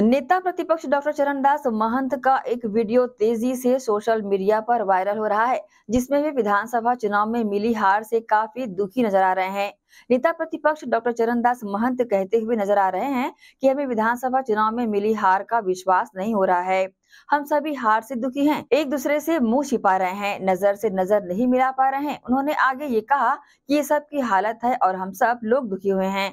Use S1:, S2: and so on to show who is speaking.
S1: नेता प्रतिपक्ष डॉक्टर चरणदास महंत का एक वीडियो तेजी से सोशल मीडिया पर वायरल हो रहा है जिसमें वे विधानसभा चुनाव में मिली हार से काफी दुखी नजर आ रहे हैं नेता प्रतिपक्ष डॉक्टर चरणदास महंत कहते हुए नजर आ रहे हैं कि हमें विधानसभा चुनाव में मिली हार का विश्वास नहीं हो रहा है हम सभी हार से दुखी हैं, एक दूसरे से मुंह छिपा रहे हैं नजर से नजर नहीं मिला पा रहे हैं उन्होंने आगे ये कहा कि ये सब की हालत है और हम सब लोग दुखी हुए हैं